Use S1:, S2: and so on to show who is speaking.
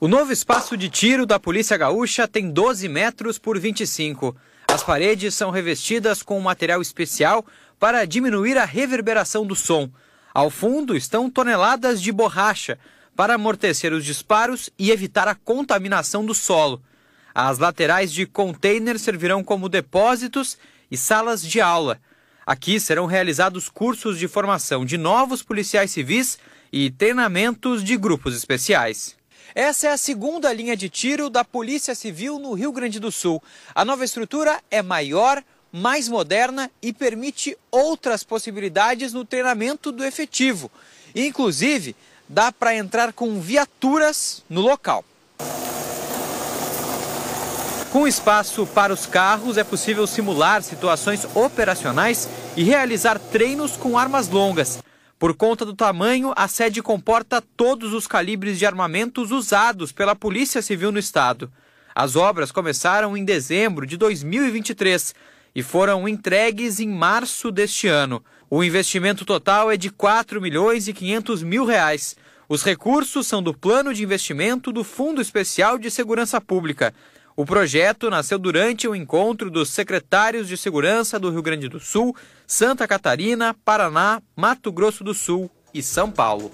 S1: O novo espaço de tiro da Polícia Gaúcha tem 12 metros por 25. As paredes são revestidas com um material especial para diminuir a reverberação do som. Ao fundo estão toneladas de borracha para amortecer os disparos e evitar a contaminação do solo. As laterais de container servirão como depósitos e salas de aula. Aqui serão realizados cursos de formação de novos policiais civis e treinamentos de grupos especiais. Essa é a segunda linha de tiro da Polícia Civil no Rio Grande do Sul. A nova estrutura é maior, mais moderna e permite outras possibilidades no treinamento do efetivo. inclusive, dá para entrar com viaturas no local. Com espaço para os carros, é possível simular situações operacionais e realizar treinos com armas longas. Por conta do tamanho, a sede comporta todos os calibres de armamentos usados pela Polícia Civil no estado. As obras começaram em dezembro de 2023 e foram entregues em março deste ano. O investimento total é de 4 milhões e 500 mil reais. Os recursos são do Plano de Investimento do Fundo Especial de Segurança Pública. O projeto nasceu durante o encontro dos secretários de segurança do Rio Grande do Sul, Santa Catarina, Paraná, Mato Grosso do Sul e São Paulo.